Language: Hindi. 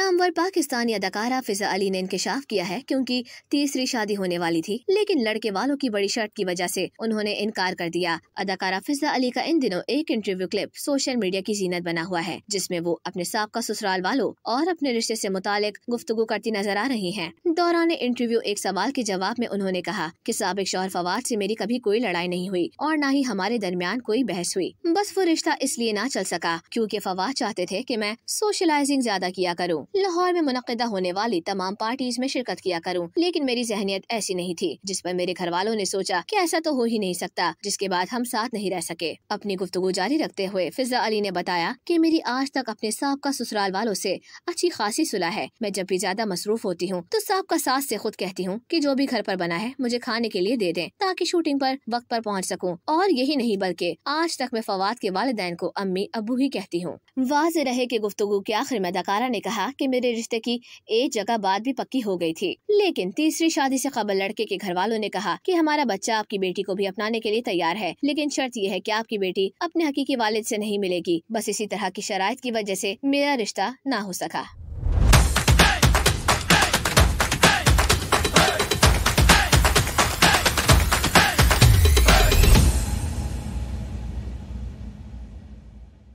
नामवर पाकिस्तानी अदाकारा फिजा अली ने इंकशाफ किया है क्योंकि तीसरी शादी होने वाली थी लेकिन लड़के वालों की बड़ी शर्त की वजह से उन्होंने इनकार कर दिया अदाकारा फिजा अली का इन दिनों एक इंटरव्यू क्लिप सोशल मीडिया की जीनत बना हुआ है जिसमे वो अपने सबका ससुराल वालों और अपने रिश्ते ऐसी मुतालिक गुफ्तु करती नजर आ रही है दौरान इंटरव्यू एक सवाल के जवाब में उन्होंने कहा की सबक शोहर फवाद ऐसी मेरी कभी कोई लड़ाई नहीं हुई और न ही हमारे दरमियान कोई बहस हुई बस वो रिश्ता इसलिए ना चल सका क्यूँकी फवाद चाहते थे की मैं सोशलाइजिंग ज्यादा किया करूँ लाहौर में मुनदा होने वाली तमाम पार्टीज में शिरकत किया करूँ लेकिन मेरी जहनीत ऐसी नहीं थी जिस पर मेरे घर वालों ने सोचा की ऐसा तो हो ही नहीं सकता जिसके बाद हम साथ नहीं रह सके अपनी गुफ्तु जारी रखते हुए फिजा अली ने बताया की मेरी आज तक अपने सबका ससुराल वालों ऐसी अच्छी खासी सुलह है मैं जब भी ज्यादा मसरूफ होती हूँ तो सबका सास ऐसी खुद कहती हूँ की जो भी घर आरोप बना है मुझे खाने के लिए दे दें ताकि शूटिंग आरोप वक्त आरोप पहुँच सकूँ और यही नहीं बल्कि आज तक मैं फवाद के वालदेन को अम्मी अबू ही कहती हूँ वाज रहे के गुफ्तु के आखिर में अदाकारा ने कहा था कि मेरे रिश्ते की एक जगह बात भी पक्की हो गई थी लेकिन तीसरी शादी से खबर लड़के के घर वालों ने कहा कि हमारा बच्चा आपकी बेटी को भी अपनाने के लिए तैयार है लेकिन शर्त यह है कि आपकी बेटी अपने हकीकी वालिद से नहीं मिलेगी बस इसी तरह की शराय की वजह से मेरा रिश्ता ना हो सका